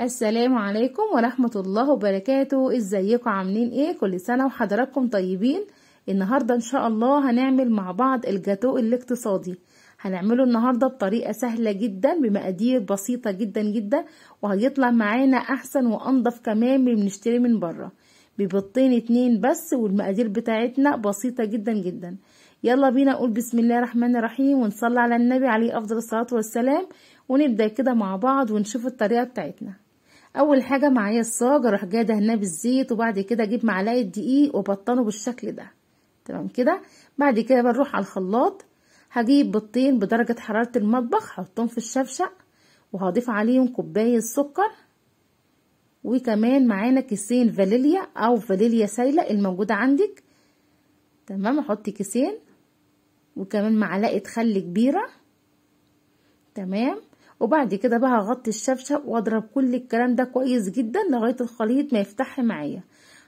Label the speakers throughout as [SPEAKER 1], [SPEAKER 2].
[SPEAKER 1] السلام عليكم ورحمة الله وبركاته ازيكم عاملين ايه كل سنة وحضراتكم طيبين النهاردة ان شاء الله هنعمل مع بعض الجاتو الاقتصادي هنعمله النهاردة بطريقة سهلة جدا بمقادير بسيطة جدا جدا وهيطلع معانا احسن وانضف كمان من بنشتري من بره ببطين اتنين بس والمقادير بتاعتنا بسيطة جدا جدا يلا بينا نقول بسم الله الرحمن الرحيم ونصلي على النبي عليه افضل الصلاة والسلام ونبدأ كده مع بعض ونشوف الطريقة بتاعتنا اول حاجه معايا الصاج اروح جايه دهناه بالزيت وبعد كده اجيب معلقه دقيق وبطنه بالشكل ده تمام كده بعد كده بنروح على الخلاط هجيب بيضتين بدرجه حراره المطبخ هحطهم في الشفشق وهضيف عليهم كوبايه سكر وكمان معانا كيسين فانيليا او فانيليا سايله الموجوده عندك تمام احط كيسين وكمان معلقه خل كبيره تمام وبعد كده بقى هغطي الشبشب واضرب كل الكلام ده كويس جدا لغايه الخليط ما يفتح معايا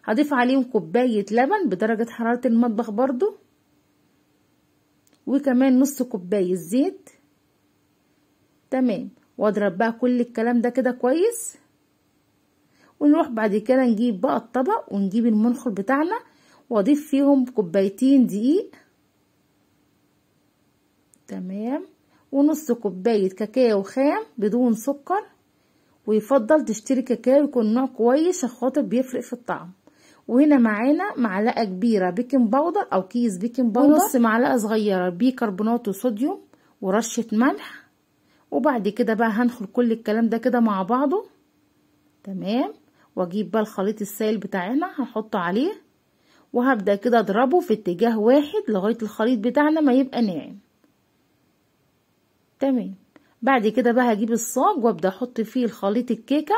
[SPEAKER 1] هضيف عليهم كوبايه لبن بدرجه حراره المطبخ برضو وكمان نص كوبايه زيت تمام واضرب بقى كل الكلام ده كده كويس ونروح بعد كده نجيب بقى الطبق ونجيب المنخل بتاعنا واضيف فيهم كوبايتين دقيق تمام ونص كوباية كاكاو خام بدون سكر ويفضل تشتري كاكاو يكون نوع كويس عشان خاطر بيفرق في الطعم وهنا معانا معلقة كبيرة بيكنج باودر أو كيس بيكنج باودر ونص معلقة صغيرة بيكربونات وصوديوم ورشة ملح وبعد كده بقى هنخل كل الكلام ده كده مع بعضه تمام واجيب بقى الخليط السائل بتاعنا هحطه عليه وهبدأ كده اضربه في اتجاه واحد لغاية الخليط بتاعنا ما يبقى ناعم تمام بعد كده بقى هجيب الصاج وابدا احط فيه الخليط الكيكه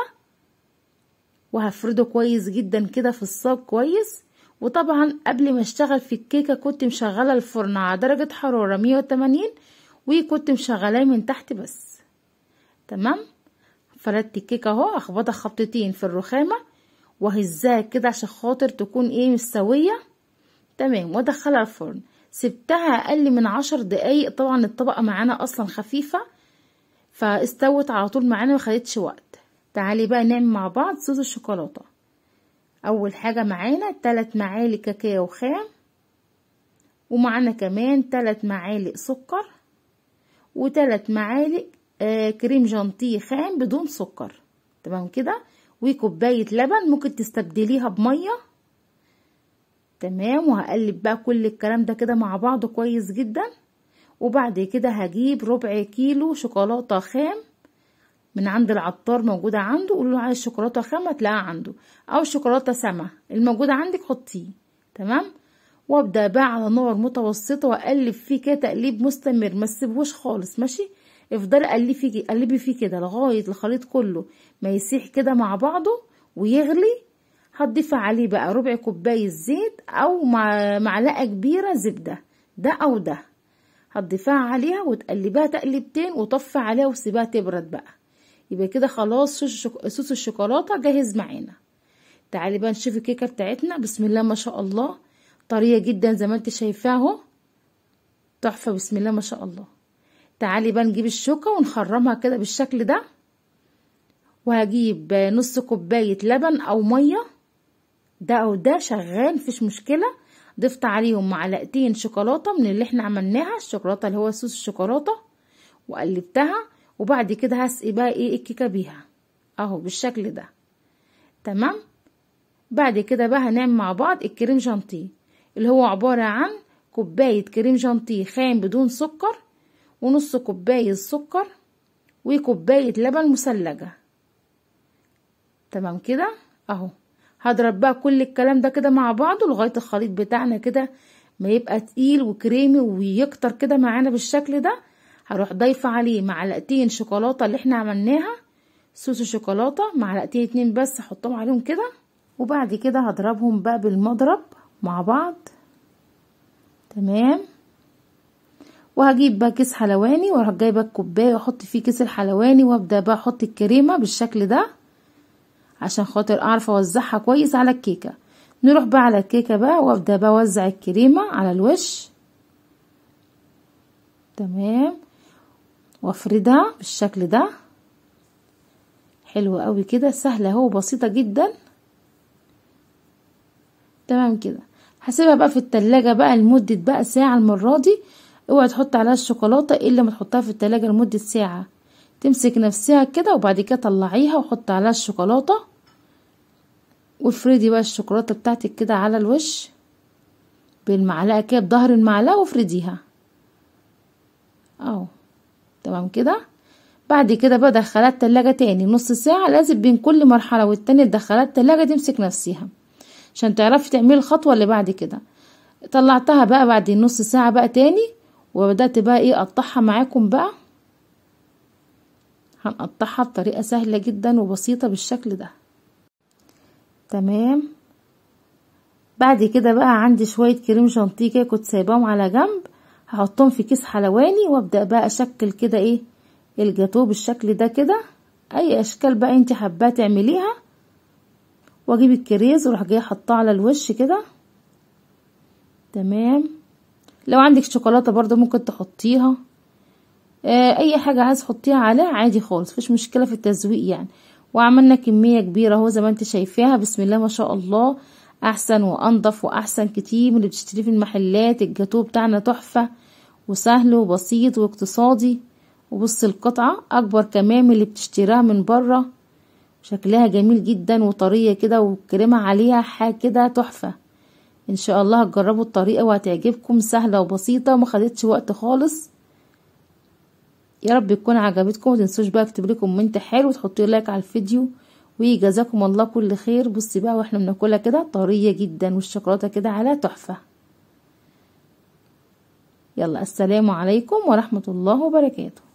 [SPEAKER 1] وهفرده كويس جدا كده في الصاج كويس وطبعا قبل ما اشتغل في الكيكه كنت مشغله الفرن على درجه حراره 180 وكنت مشغلاه من تحت بس تمام فردت الكيكه اهو اخبطها خبطتين في الرخامه وهزها كده عشان خاطر تكون ايه مش سويه تمام وادخلها الفرن سبتها اقل من عشر دقايق طبعا الطبقة معانا اصلا خفيفة فاستوت على طول معانا مخدتش وقت تعالي بقى نعمل مع بعض صوص الشوكولاتة اول حاجة معانا تلات معالق كاكاو خام ومعانا كمان تلات معالق سكر وتلات معالق آه كريم جانتيه خام بدون سكر تمام كده وكوباية لبن ممكن تستبدليها بمية تمام وهقلب بقى كل الكلام ده كده مع بعضه كويس جدا وبعد كده هجيب ربع كيلو شوكولاته خام من عند العطار موجوده عنده قول له عايز شوكولاته خام هتلاقيها عنده او شوكولاته سما الموجوده عندك حطيه تمام وابدا بقى على نار متوسطه واقلب فيه كده تقليب مستمر ما تسيبهوش خالص ماشي افضلي قلبي فيه قلبي فيه كده لغايه الخليط كله ما يسيح كده مع بعضه ويغلي هتضيف عليه بقى ربع كوباية زيت أو معلقة كبيرة زبدة ده أو ده هتضيفها عليها وتقلبها تقلبتين وطفي عليها وسيبها تبرد بقى يبقى كده خلاص صوص الشوكولاتة جاهز معانا تعالي بقى نشوف الكيكة بتاعتنا بسم الله ما شاء الله طرية جدا زي ما انت شايفاه اهو تحفة بسم الله ما شاء الله تعالي بقى نجيب الشوكة ونخرمها كده بالشكل ده وهجيب نص كوباية لبن أو مية ده او ده شغال مفيش مشكله ضفت عليهم معلقتين شوكولاته من اللي احنا عملناها الشوكولاته اللي هو صوص الشوكولاته وقلبتها وبعد كده هسقي بقى ايه الكيكه بيها اهو بالشكل ده تمام بعد كده بقى هنعمل مع بعض الكريم جانتيه اللي هو عباره عن كوبايه كريم جانتيه خام بدون سكر ونص كوبايه سكر وكوبايه لبن مثلجه تمام كده اهو هضرب بقى كل الكلام ده كده مع بعضه لغايه الخليط بتاعنا كده ما يبقى تقيل وكريمي ويكتر كده معانا بالشكل ده هروح ضايفه عليه معلقتين شوكولاته اللي احنا عملناها صوص شوكولاته معلقتين اتنين بس احطهم عليهم كده وبعد كده هضربهم بقى بالمضرب مع بعض تمام وهجيب بقى كيس حلواني واروح جايبه الكوبايه واحط فيه كيس الحلواني وابدا بقى احط الكريمه بالشكل ده عشان خاطر اعرف اوزعها كويس على الكيكه نروح بقى على الكيكه بقى وابدا بوزع الكريمه على الوش تمام وافردها بالشكل ده حلوه قوي كده سهله اهو بسيطه جدا تمام كده هسيبها بقى في التلاجة بقى لمدة بقى ساعة المرة دي اوعى تحط عليها الشوكولاتة الا ما تحطها في التلاجة لمدة ساعة تمسك نفسها كده وبعد كده طلعيها وحط عليها الشوكولاتة وافردي بقى الشوكولاته بتاعتك كده على الوش بالمعلقه كده بظهر المعلقه وافرديها اهو تمام كده بعد كده بقى دخلها التلاجة تاني نص ساعة لازم بين كل مرحلة والتانية تدخلها التلاجة تمسك نفسها عشان تعرفي تعملي الخطوة اللي بعد كده طلعتها بقى بعد نص ساعة بقى تاني وبدأت بقى ايه اقطعها معاكم بقى هنقطعها بطريقة سهلة جدا وبسيطة بالشكل ده تمام بعد كده بقى عندي شوية كريم شانتيه كده كنت سايباهم على جنب هحطهم في كيس حلواني وابدأ بقى اشكل كده ايه الجاتوه بالشكل ده كده اي اشكال بقى انت حابة تعمليها واجيب الكريز واروح جايه حطاه على الوش كده تمام لو عندك شوكولاته برضو ممكن تحطيها آه، اي حاجه عايز تحطيها عليها عادي خالص مفيش مشكله في التزويق يعني وعملنا كمية كبيرة اهو زي ما انت شايفاها بسم الله ما شاء الله احسن وانضف واحسن كتير من اللي بتشتريه في المحلات الجاتوه بتاعنا تحفة وسهل وبسيط واقتصادي وبص القطعة اكبر كمان من اللي بتشتريها من برا شكلها جميل جدا وطرية كده وكريمة عليها حاجة كده تحفة ان شاء الله هتجربوا الطريقة وهتعجبكم سهلة وبسيطة ومخدتش وقت خالص يا رب تكون عجبتكم متنسوش بقى اكتب لكم كومنت حلو وتحطوا لايك على الفيديو وجزاكم الله كل خير بصي بقى واحنا بناكلها كده طريه جدا والشوكولاته كده على تحفه يلا السلام عليكم ورحمه الله وبركاته